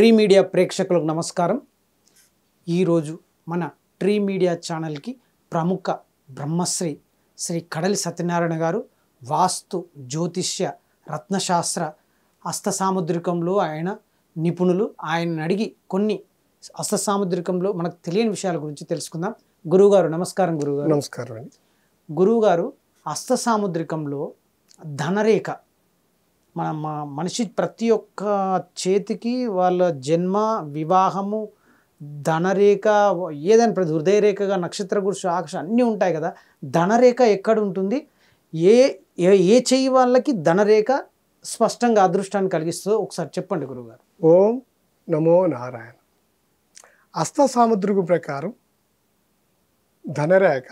tree media ప్రేక్షకులకు నమస్కారం ఈరోజు మన ట్రీ మీడియా ఛానల్కి ప్రముఖ బ్రహ్మశ్రీ శ్రీ కడలి సత్యనారాయణ గారు వాస్తు జ్యోతిష్య రత్నశాస్త్ర హస్తసాముద్రికంలో ఆయన నిపుణులు ఆయన అడిగి కొన్ని హస్తసాముద్రికంలో మనకు తెలియని విషయాల గురించి తెలుసుకుందాం గురువుగారు నమస్కారం గురువుగారు నమస్కారం అండి గురువుగారు హస్తసాముద్రికంలో ధనరేఖ మన మనిషి ప్రతి ఒక్క చేతికి వాళ్ళ జన్మ వివాహము ధనరేఖ ఏదైనా ప్రతి హృదయరేఖగా నక్షత్ర గురుషు ఆకర్ష అన్నీ ఉంటాయి కదా ధనరేఖ ఎక్కడ ఉంటుంది ఏ ఏ చెయ్యి వాళ్ళకి ధనరేఖ స్పష్టంగా అదృష్టాన్ని కలిగిస్తుందో ఒకసారి చెప్పండి గురువుగారు ఓం నమో నారాయణ అస్త సాముద్రుకు ప్రకారం ధనరేఖ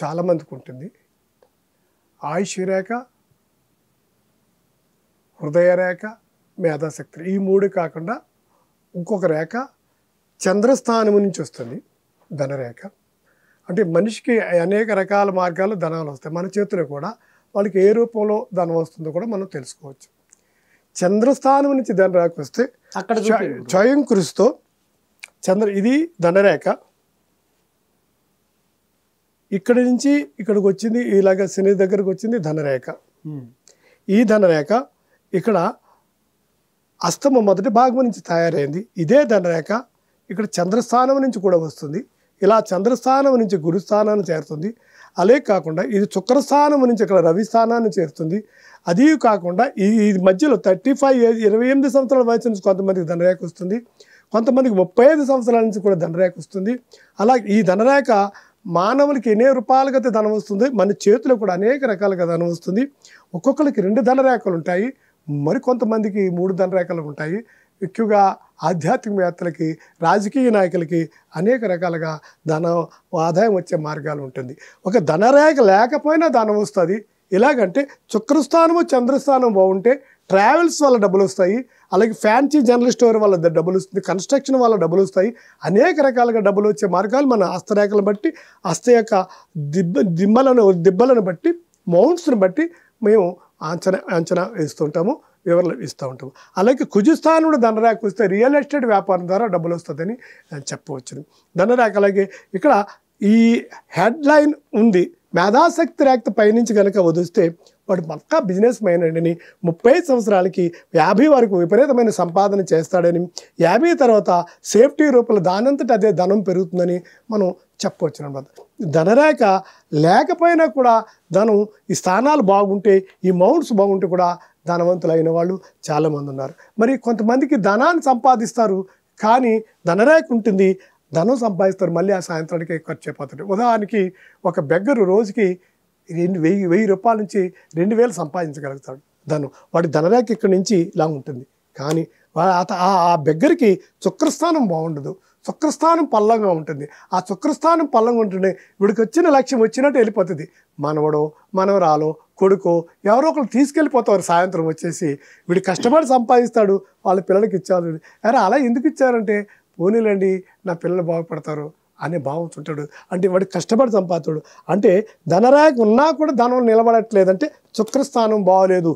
చాలామందికి ఉంటుంది ఆయుష్ రేఖ హృదయ రేఖ మేధాశక్తి ఈ మూడు కాకుండా ఇంకొక రేఖ చంద్రస్థానము నుంచి వస్తుంది ధనరేఖ అంటే మనిషికి అనేక రకాల మార్గాల్లో ధనాలు వస్తాయి మన చేతిలో కూడా వాళ్ళకి ఏ రూపంలో ధనం వస్తుందో కూడా మనం తెలుసుకోవచ్చు చంద్రస్థానం నుంచి ధనరేఖ వస్తే అక్కడ స్వయం కృషితో చంద్ర ఇది ధనరేఖ ఇక్కడి నుంచి ఇక్కడికి వచ్చింది ఇలాగ శని దగ్గరకు వచ్చింది ధనరేఖ ఈ ధనరేఖ ఇక్కడ అస్తమ మొదటి భాగం నుంచి తయారైంది ఇదే ధనరేఖ ఇక్కడ చంద్రస్థానం నుంచి కూడా వస్తుంది ఇలా చంద్రస్థానం నుంచి గురుస్థానాన్ని చేరుతుంది అలే కాకుండా ఇది శుక్రస్థానం నుంచి ఇక్కడ రవి స్థానాన్ని చేరుతుంది అది కాకుండా ఈ మధ్యలో థర్టీ ఫైవ్ ఏజ్ ఇరవై ఎనిమిది సంవత్సరాల వయసు నుంచి కొంతమందికి ధనరేఖ వస్తుంది కొంతమందికి ముప్పై ఐదు సంవత్సరాల నుంచి కూడా ధనరేఖ వస్తుంది అలా ఈ ధనరేఖ మానవులకి ఎన్ని రూపాయలకైతే ధనం వస్తుంది మన చేతిలో కూడా అనేక రకాలుగా ధనం వస్తుంది ఒక్కొక్కరికి రెండు ధనరేఖలు ఉంటాయి మరికొంతమందికి మూడు ధనరేఖలు ఉంటాయి ఎక్కువగా ఆధ్యాత్మికవేత్తలకి రాజకీయ నాయకులకి అనేక రకాలుగా ధన ఆదాయం వచ్చే మార్గాలు ఉంటుంది ఒక ధనరేఖ లేకపోయినా ధనం వస్తుంది ఎలాగంటే శుక్రస్థానము చంద్రస్థానం బాగుంటే ట్రావెల్స్ వల్ల డబ్బులు వస్తాయి అలాగే ఫ్యాన్సీ జనరల్ స్టోర్ వల్ల డబ్బులు వస్తుంది కన్స్ట్రక్షన్ వల్ల డబ్బులు వస్తాయి అనేక రకాలుగా డబ్బులు వచ్చే మార్గాలు మన హస్తరేఖలను బట్టి హస్త యొక్క దిబ్బ దిమ్మలను దిబ్బలను బట్టి మౌంట్స్ని బట్టి మేము అంచనా అంచనా వేస్తుంటాము వివరణ ఇస్తూ ఉంటాము అలాగే కుజుస్థానుడు ధనరాకు వస్తే రియల్ ఎస్టేట్ వ్యాపారం ద్వారా డబ్బులు వస్తుందని చెప్పవచ్చు ధనరాకు అలాగే ఇక్కడ ఈ హెడ్లైన్ ఉంది మేధాశక్తి రేఖ పైనుంచి కనుక వదిలిస్తే వాడు పక్కా బిజినెస్ మైన్ అండి ముప్పై సంవత్సరాలకి యాభై వరకు విపరీతమైన సంపాదన చేస్తాడని యాభై తర్వాత సేఫ్టీ రూపంలో దానంతట అదే ధనం పెరుగుతుందని మనం చెప్పవచ్చు అనమాట ధనరేఖ లేకపోయినా కూడా ధనం ఈ స్థానాలు బాగుంటే ఈ మౌంట్స్ బాగుంటే కూడా ధనవంతులు అయిన వాళ్ళు చాలామంది ఉన్నారు మరి కొంతమందికి ధనాన్ని సంపాదిస్తారు కానీ ధనరేఖ ఉంటుంది ధనం సంపాదిస్తారు మళ్ళీ ఆ సాయంత్రానికి ఖర్చు అయిపోతుంది ఉదాహరణకి ఒక బెగ్గరు రోజుకి రెండు వెయ్యి వెయ్యి రూపాయల నుంచి రెండు వేలు సంపాదించగలుగుతాడు ధనం వాడి ధనరేఖ ఇక్కడి నుంచి ఇలా ఉంటుంది కానీ ఆ బెగ్గరికి శుక్రస్థానం బాగుండదు శుక్రస్థానం పల్లంగా ఉంటుంది ఆ శుక్రస్థానం పల్లంగా ఉంటుంది వీడికి వచ్చిన లక్ష్యం వచ్చినట్టు వెళ్ళిపోతుంది మనవడో మనవరాలో కొడుకో ఎవరో ఒకరు తీసుకెళ్ళిపోతారు సాయంత్రం వచ్చేసి వీడు కష్టపడి సంపాదిస్తాడు వాళ్ళ పిల్లలకి ఇచ్చారు అరే అలా ఎందుకు ఇచ్చారంటే పోనీలండి నా పిల్లలు బాగుపడతారు అనే భావం ఉంటాడు అంటే వాడు కష్టపడి సంపాదిస్తాడు అంటే ధనరాయకు ఉన్నా కూడా ధనం నిలబడట్లేదంటే శుక్రస్థానం బాగోలేదు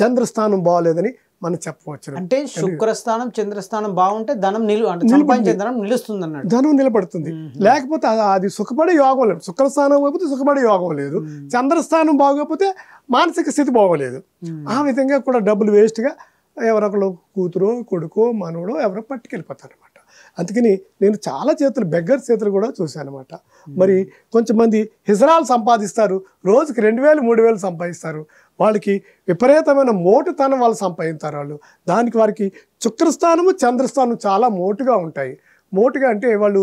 చంద్రస్థానం బాగోలేదని మనం చెప్పవచ్చు అంటే శుక్రస్థానం చంద్రస్థానం బాగుంటే ధనం నిలు అంటే ధనం నిలుస్తుంది అన్నాడు ధనం నిలబడుతుంది లేకపోతే అది సుఖపడే యోగం లేదు శుక్రస్థానం పోతే సుఖపడే యోగం లేదు చంద్రస్థానం బాగోకపోతే మానసిక స్థితి బాగోలేదు ఆ విధంగా కూడా డబ్బులు వేస్ట్గా ఎవరొకరు కూతురు కొడుకు మనవడు ఎవరో పట్టుకెళ్ళిపోతారు అందుకని నేను చాలా చేతులు బెగ్గర్ చేతులు కూడా చూశాను అనమాట మరి కొంతమంది హిజరాలు సంపాదిస్తారు రోజుకి రెండు వేలు మూడు వేలు సంపాదిస్తారు వాళ్ళకి విపరీతమైన మోటుతనం వాళ్ళు సంపాదిస్తారు వాళ్ళు దానికి వారికి శుక్రస్థానము చంద్రస్థానం చాలా మోటుగా ఉంటాయి మోటుగా అంటే వాళ్ళు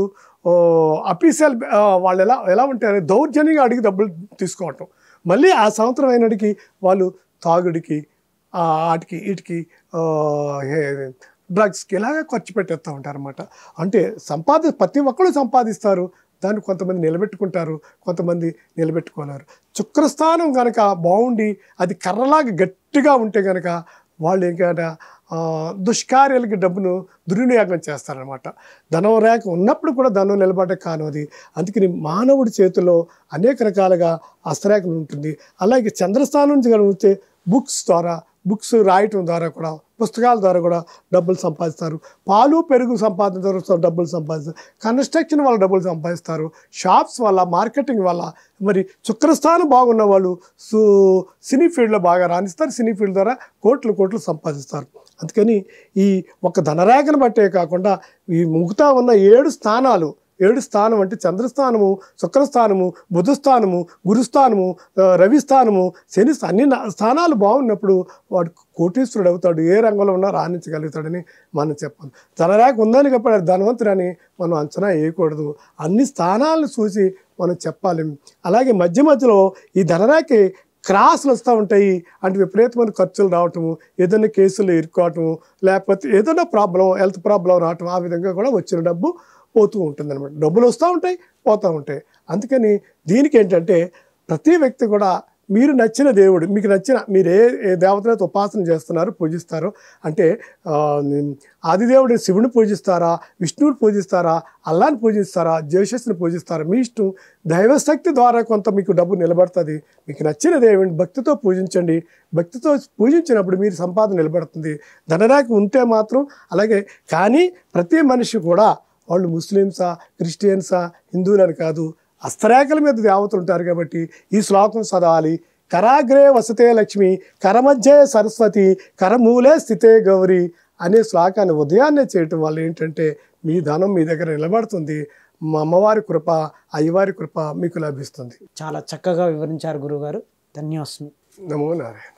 అఫీషియల్ వాళ్ళు ఎలా ఎలా ఉంటారు దౌర్జన్యంగా అడిగి డబ్బులు తీసుకోవటం మళ్ళీ ఆ సంవత్సరం అయినడికి వాళ్ళు తాగుడికి ఆటికి ఇటుకి డ్రగ్స్కి ఇలాగ ఖర్చు పెట్టేస్తూ ఉంటారు అనమాట అంటే సంపాది ప్రతి ఒక్కరు సంపాదిస్తారు దాన్ని కొంతమంది నిలబెట్టుకుంటారు కొంతమంది నిలబెట్టుకోలేరు శుక్రస్థానం కనుక బాగుండి అది కర్రలాగా గట్టిగా ఉంటే కనుక వాళ్ళు ఏంటంటే దుష్కార్యాలకి డబ్బును దుర్వినియోగం చేస్తారనమాట ధనం రేఖ ఉన్నప్పుడు కూడా ధనం నిలబడక అది అందుకని మానవుడి చేతిలో అనేక రకాలుగా అస్త్రరేఖలు ఉంటుంది అలాగే చంద్రస్థానం నుంచి కనుక బుక్స్ ద్వారా బుక్స్ రాయటం ద్వారా కూడా పుస్తకాల ద్వారా కూడా డబ్బులు సంపాదిస్తారు పాలు పెరుగు సంపాదన ద్వారా డబ్బులు సంపాదిస్తారు కన్స్ట్రక్షన్ వల్ల డబ్బులు సంపాదిస్తారు షాప్స్ వల్ల మార్కెటింగ్ వల్ల మరి చుక్రస్థానం బాగున్న వాళ్ళు సినీ ఫీల్డ్లో బాగా రాణిస్తారు సినీ ఫీల్డ్ ద్వారా కోట్లు కోట్లు సంపాదిస్తారు అందుకని ఈ ఒక ధనరేఖను బట్టే కాకుండా ఈ మిగతా ఉన్న ఏడు స్థానాలు ఏడు స్థానం అంటే చంద్రస్థానము శుక్రస్థానము బుధస్థానము గురుస్థానము రవిస్థానము శని అన్ని స్థానాలు బాగున్నప్పుడు వాడు కోటీశ్వరుడు అవుతాడు ఏ రంగంలో ఉన్నా రాణించగలుగుతాడని మనం చెప్పాలి ధనరాక ఉందని చెప్పాడు ధనవంతుడని మనం అంచనా వేయకూడదు అన్ని స్థానాలను చూసి మనం చెప్పాలి అలాగే మధ్య మధ్యలో ఈ ధనరాకి క్రాస్లు వస్తూ ఉంటాయి అంటే విపరీతమైన ఖర్చులు రావటము ఏదైనా కేసులు ఇరుక్కోవటము లేకపోతే ఏదైనా ప్రాబ్లం హెల్త్ ప్రాబ్లం రావటం ఆ విధంగా కూడా వచ్చిన డబ్బు పోతూ ఉంటుంది అనమాట డబ్బులు వస్తూ ఉంటాయి పోతూ ఉంటాయి అందుకని దీనికి ఏంటంటే ప్రతి వ్యక్తి కూడా మీరు నచ్చిన దేవుడు మీకు నచ్చిన మీరు ఏ ఏ దేవతలతో ఉపాసన చేస్తున్నారు పూజిస్తారు అంటే ఆదిదేవుడు శివుని పూజిస్తారా విష్ణువుని పూజిస్తారా అల్లాని పూజిస్తారా జ్యోషస్ని పూజిస్తారా మీ ఇష్టం దైవశక్తి ద్వారా కొంత మీకు డబ్బు నిలబడుతుంది మీకు నచ్చిన దేవుడిని భక్తితో పూజించండి భక్తితో పూజించినప్పుడు మీరు సంపాదన నిలబడుతుంది ధనరాకి ఉంటే మాత్రం అలాగే కానీ ప్రతి మనిషి కూడా వాళ్ళు ముస్లిమ్సా క్రిస్టియన్సా హిందువులని కాదు అస్తరేఖల మీద దేవతలు ఉంటారు కాబట్టి ఈ శ్లోకం చదవాలి కరాగ్రే వసతే లక్ష్మి కరమధ్యే సరస్వతి కరమూలే స్థితే గౌరి అనే శ్లోకాన్ని ఉదయాన్నే చేయటం వల్ల ఏంటంటే మీ ధనం మీ దగ్గర నిలబడుతుంది మా అమ్మవారి కృప అయ్యవారి కృప మీకు లభిస్తుంది చాలా చక్కగా వివరించారు గురువుగారు ధన్యవాదం నమో నారాయణ